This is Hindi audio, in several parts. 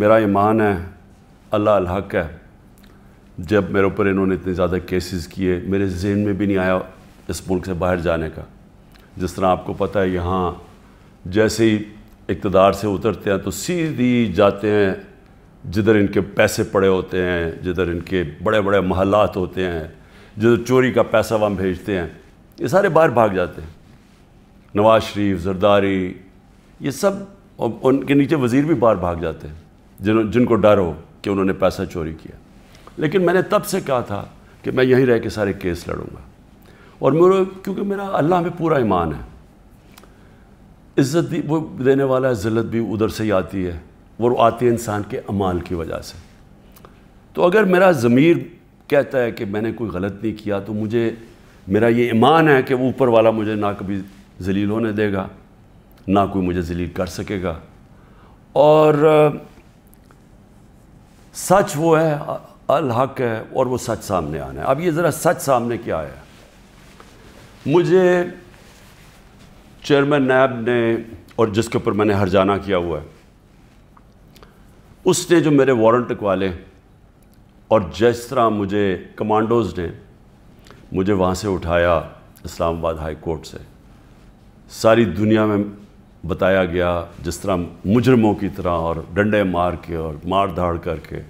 मेरा ईमान है अल्लाह अलहक है जब मेरे ऊपर इन्होंने इतने ज़्यादा केसेस किए मेरे जहन में भी नहीं आया इस मुल्क से बाहर जाने का जिस तरह आपको पता है यहाँ जैसे ही इकतदार से उतरते हैं तो सीधी जाते हैं जिधर इनके पैसे पड़े होते हैं जिधर इनके बड़े बड़े महलात होते हैं जिधर चोरी का पैसा वहाँ भेजते हैं ये सारे बाहर भाग जाते हैं नवाज शरीफ जरदारी ये सब उनके नीचे वज़ीर भी बाहर भाग जाते हैं जिन जिनको डर हो कि उन्होंने पैसा चोरी किया लेकिन मैंने तब से कहा था कि मैं यहीं रह के सारे केस लड़ूंगा और मेरे क्योंकि मेरा अल्लाह में पूरा ईमान है इज़्ज़त भी वो देने वाला है ज़िल्त भी उधर से ही आती है वो आती है इंसान के अमाल की वजह से तो अगर मेरा ज़मीर कहता है कि मैंने कोई गलत नहीं किया तो मुझे मेरा ये ईमान है कि ऊपर वाला मुझे ना कभी जलील होने देगा ना कोई मुझे जलील कर सकेगा और सच वो है अल हक है और वो सच सामने आना है अब ये ज़रा सच सामने क्या है मुझे चेयरमैन नैब ने और जिसके ऊपर मैंने हरजाना किया हुआ है उसने जो मेरे वारंट वाले और जिस तरह मुझे कमांडोज़ ने मुझे वहाँ से उठाया इस्लामाबाद हाई कोर्ट से सारी दुनिया में बताया गया जिस तरह मुजरमों की तरह और डंडे मार के और मार धाड़ करके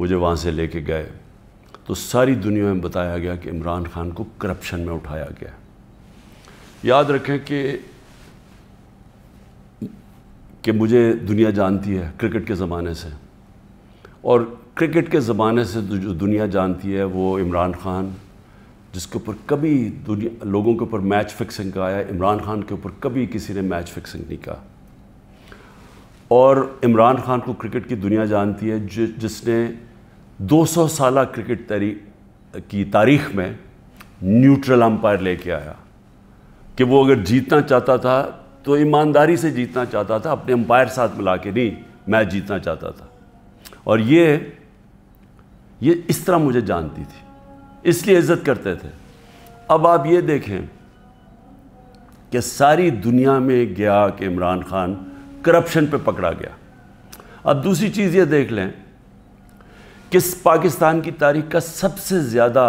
मुझे वहाँ से लेके गए तो सारी दुनिया में बताया गया कि इमरान खान को करप्शन में उठाया गया याद रखें कि कि मुझे दुनिया जानती है क्रिकेट के ज़माने से और क्रिकेट के ज़माने से जो दुनिया जानती है वो इमरान खान जिसके ऊपर कभी दुनिया लोगों के ऊपर मैच फिक्सिंग का आया इमरान खान के ऊपर कभी किसी ने मैच फिक्सिंग नहीं कहा और इमरान खान को क्रिकेट की दुनिया जानती है जि, जिसने 200 साल क्रिकेट तरी की तारीख में न्यूट्रल अंपायर लेके आया कि वो अगर जीतना चाहता था तो ईमानदारी से जीतना चाहता था अपने अंपायर साथ मिला के नहीं मैच जीतना चाहता था और ये ये इस तरह मुझे जानती थी इसलिए इज्जत करते थे अब आप ये देखें कि सारी दुनिया में गया कि इमरान खान करप्शन पे पकड़ा गया अब दूसरी चीज़ ये देख लें कि पाकिस्तान की तारीख का सबसे ज़्यादा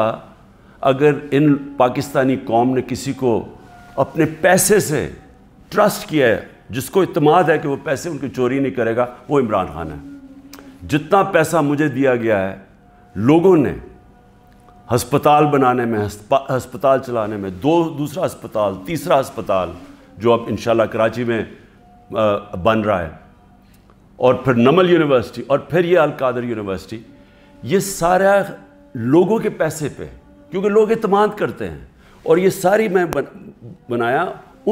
अगर इन पाकिस्तानी कौम ने किसी को अपने पैसे से ट्रस्ट किया है जिसको इतमाद है कि वो पैसे उनकी चोरी नहीं करेगा वो इमरान खान है जितना पैसा मुझे दिया गया है लोगों ने हस्पताल बनाने में हस्पताल चलाने में दो दूसरा अस्पताल तीसरा अस्पताल जो अब इन कराची में बन रहा है और फिर नमल यूनिवर्सिटी और फिर ये अलकादर यूनिवर्सिटी ये सारे लोगों के पैसे पे क्योंकि लोग इतमाद करते हैं और ये सारी मैं बन, बनाया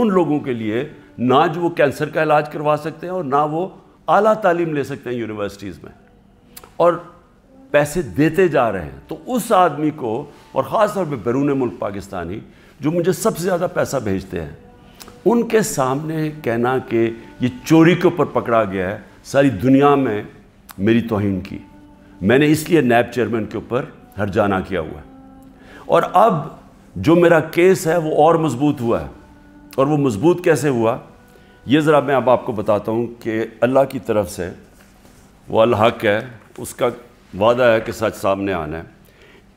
उन लोगों के लिए ना जो वो कैंसर का इलाज करवा सकते हैं और ना वो आला तालीम ले सकते हैं यूनिवर्सिटीज़ में और पैसे देते जा रहे हैं तो उस आदमी को और ख़ास तौर पर बैरून मुल्क पाकिस्तानी जो मुझे सबसे ज़्यादा पैसा भेजते हैं उनके सामने कहना कि ये चोरी के ऊपर पकड़ा गया है सारी दुनिया में मेरी तोहन की मैंने इसलिए नैब चेयरमैन के ऊपर हरजाना किया हुआ है और अब जो मेरा केस है वो और मजबूत हुआ है और वो मजबूत कैसे हुआ ये ज़रा मैं अब आपको बताता हूँ कि अल्लाह की तरफ से वो अल्लाह है उसका वादा है कि सच सामने आना है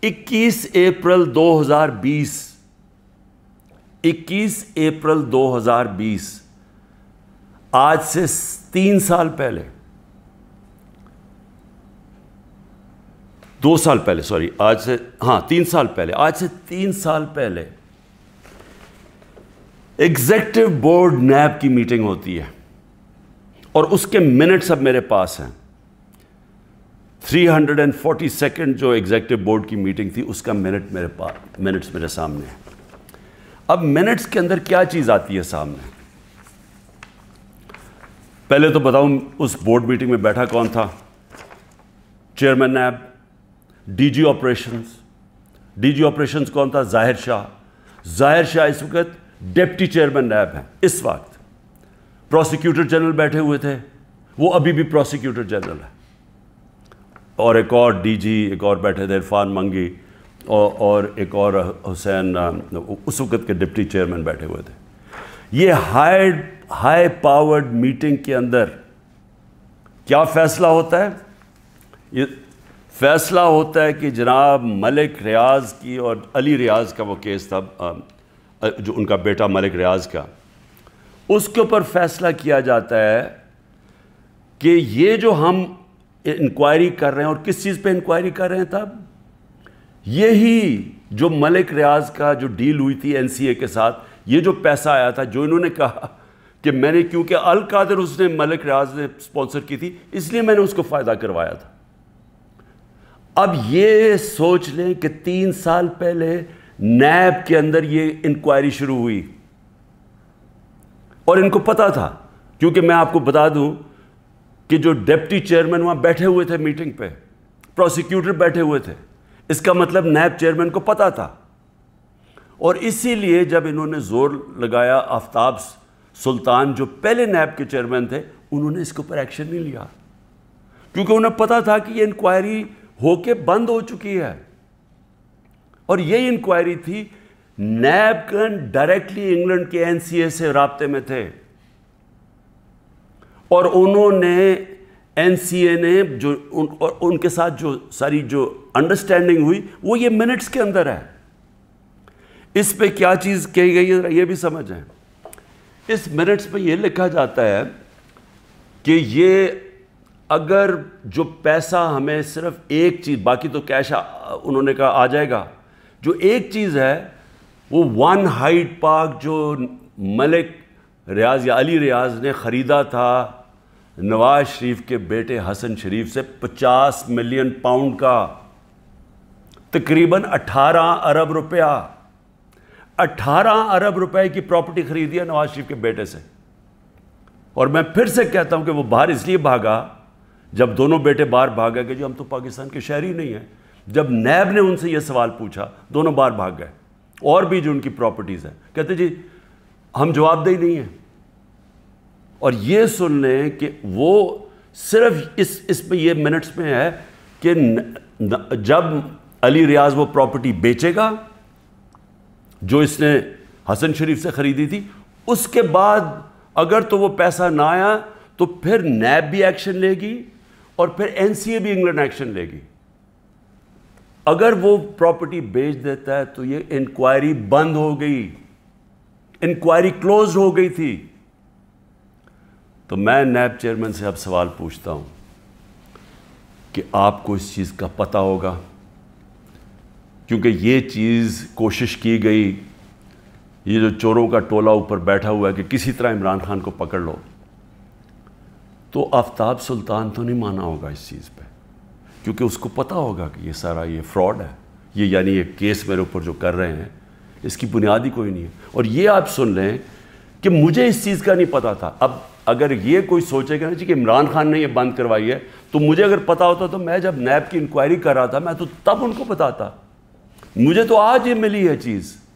21 अप्रैल 2020 21 अप्रैल 2020 आज से तीन साल पहले दो साल पहले सॉरी आज से हाँ तीन साल पहले आज से तीन साल पहले एग्जेक्टिव बोर्ड नैब की मीटिंग होती है और उसके मिनट सब मेरे पास हैं 342 जो एग्जेक्टिव बोर्ड की मीटिंग थी उसका मिनट मेरे पास मिनट्स मेरे सामने है अब मिनट्स के अंदर क्या चीज़ आती है सामने पहले तो बताऊं उस बोर्ड मीटिंग में बैठा कौन था chairman NAB DG operations DG operations कौन था जाहिर शाह जाहिर शाह इस वक्त डेप्टी चेयरमैन नैब है इस वक्त प्रोसिक्यूटर जनरल बैठे हुए थे वो अभी भी प्रोसिक्यूटर जनरल है और एक और डीजी एक और बैठे थे इरफान मंगी और और एक और हुसैन उस वक्त के डिप्टी चेयरमैन बैठे हुए थे ये हाई हाई पावर्ड मीटिंग के अंदर क्या फैसला होता है ये फैसला होता है कि जनाब मलिक रियाज की और अली रियाज का वो केस था जो उनका बेटा मलिक रियाज का उसके ऊपर फैसला किया जाता है कि ये जो हम इंक्वायरी कर रहे हैं और किस चीज़ पे इंक्वायरी कर रहे हैं तब यही जो मलिक रियाज का जो डील हुई थी एनसीए के साथ ये जो पैसा आया था जो इन्होंने कहा कि मैंने क्योंकि अल कादर उसने मलिक रियाज ने स्पॉन्सर की थी इसलिए मैंने उसको फ़ायदा करवाया था अब ये सोच लें कि तीन साल पहले नैब के अंदर ये इंक्वायरी शुरू हुई और इनको पता था क्योंकि मैं आपको बता दूं कि जो डेप्टी चेयरमैन वहां बैठे हुए थे मीटिंग पे प्रोसिक्यूटर बैठे हुए थे इसका मतलब नैब चेयरमैन को पता था और इसीलिए जब इन्होंने जोर लगाया आफ्ताब सुल्तान जो पहले नैब के चेयरमैन थे उन्होंने इसके ऊपर एक्शन नहीं लिया क्योंकि उन्हें पता था कि ये इंक्वायरी होके बंद हो चुकी है और ये इंक्वायरी थी नैब डायरेक्टली इंग्लैंड के एनसीए से रबते में थे और उन्होंने एन जो उन, और उनके साथ जो सारी जो अंडरस्टैंडिंग हुई वो ये मिनट्स के अंदर है इस पे क्या चीज़ कही गई है ये भी समझ है इस मिनट्स पे ये लिखा जाता है कि ये अगर जो पैसा हमें सिर्फ एक चीज़ बाकी तो कैश उन्होंने कहा आ जाएगा जो एक चीज़ है वो वन हाइट पार्क जो मलिक रियाज या अली रियाज ने ख़रीदा था नवाज शरीफ के बेटे हसन शरीफ से 50 मिलियन पाउंड का तकरीबन 18 अरब रुपया 18 अरब रुपए की प्रॉपर्टी खरीदी है नवाज शरीफ के बेटे से और मैं फिर से कहता हूं कि वो बाहर इसलिए भागा जब दोनों बेटे बाहर भाग गए जो हम तो पाकिस्तान के शहरी नहीं हैं जब नैब ने उनसे ये सवाल पूछा दोनों बार भाग गए और भी जो उनकी प्रॉपर्टीज़ हैं कहते जी हम जवाबदेही नहीं हैं और ये सुन लें कि वो सिर्फ इस इस पे ये मिनट्स में है कि न, न, जब अली रियाज वो प्रॉपर्टी बेचेगा जो इसने हसन शरीफ से ख़रीदी थी उसके बाद अगर तो वो पैसा ना आया तो फिर नैब भी एक्शन लेगी और फिर एन भी इंग्लैंड एक्शन लेगी अगर वो प्रॉपर्टी बेच देता है तो ये इंक्वायरी बंद हो गई इंक्वायरी क्लोज हो गई थी तो मैं नैब चेयरमैन से अब सवाल पूछता हूँ कि आपको इस चीज़ का पता होगा क्योंकि ये चीज़ कोशिश की गई ये जो चोरों का टोला ऊपर बैठा हुआ है कि किसी तरह इमरान खान को पकड़ लो तो आफ्ताब सुल्तान तो नहीं माना होगा इस चीज़ पे क्योंकि उसको पता होगा कि ये सारा ये फ्रॉड है ये यानी ये केस मेरे ऊपर जो कर रहे हैं इसकी बुनियादी कोई नहीं है और ये आप सुन लें कि मुझे इस चीज़ का नहीं पता था अब अगर ये कोई सोचेगा ना जी कि इमरान खान ने ये बंद करवाई है तो मुझे अगर पता होता तो मैं जब नैब की इंक्वायरी कर रहा था मैं तो तब उनको बताता मुझे तो आज ये मिली है चीज़